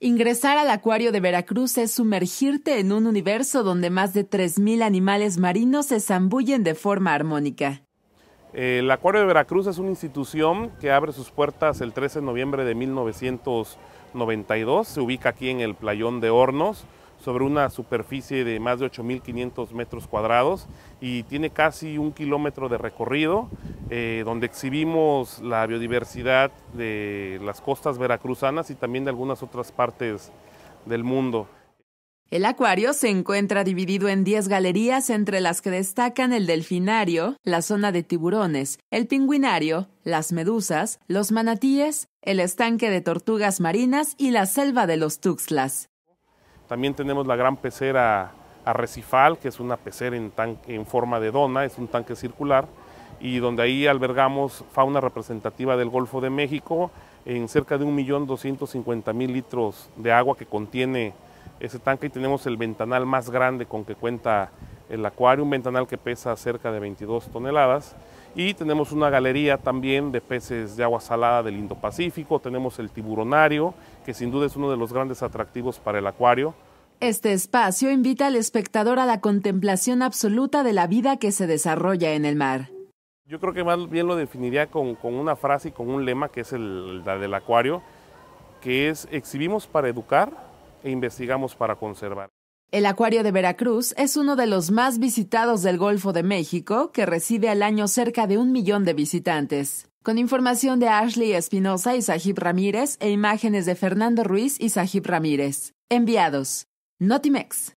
Ingresar al acuario de Veracruz es sumergirte en un universo donde más de 3.000 animales marinos se zambullen de forma armónica. El Acuario de Veracruz es una institución que abre sus puertas el 13 de noviembre de 1992. Se ubica aquí en el Playón de Hornos, sobre una superficie de más de 8.500 metros cuadrados y tiene casi un kilómetro de recorrido. Eh, donde exhibimos la biodiversidad de las costas veracruzanas y también de algunas otras partes del mundo. El acuario se encuentra dividido en 10 galerías, entre las que destacan el delfinario, la zona de tiburones, el pingüinario, las medusas, los manatíes, el estanque de tortugas marinas y la selva de los tuxtlas. También tenemos la gran pecera arrecifal, que es una pecera en forma de dona, es un tanque circular, y donde ahí albergamos fauna representativa del Golfo de México en cerca de 1.250.000 litros de agua que contiene ese tanque y tenemos el ventanal más grande con que cuenta el acuario, un ventanal que pesa cerca de 22 toneladas y tenemos una galería también de peces de agua salada del Indo-Pacífico, tenemos el tiburonario, que sin duda es uno de los grandes atractivos para el acuario. Este espacio invita al espectador a la contemplación absoluta de la vida que se desarrolla en el mar. Yo creo que más bien lo definiría con, una frase y con un lema que es el, la del acuario, que es exhibimos para educar e investigamos para conservar. El Acuario de Veracruz es uno de los más visitados del Golfo de México, que recibe al año cerca de un millón de visitantes. Con información de Ashley Espinosa y Sajib Ramírez e imágenes de Fernando Ruiz y Sajib Ramírez. Enviados. Notimex.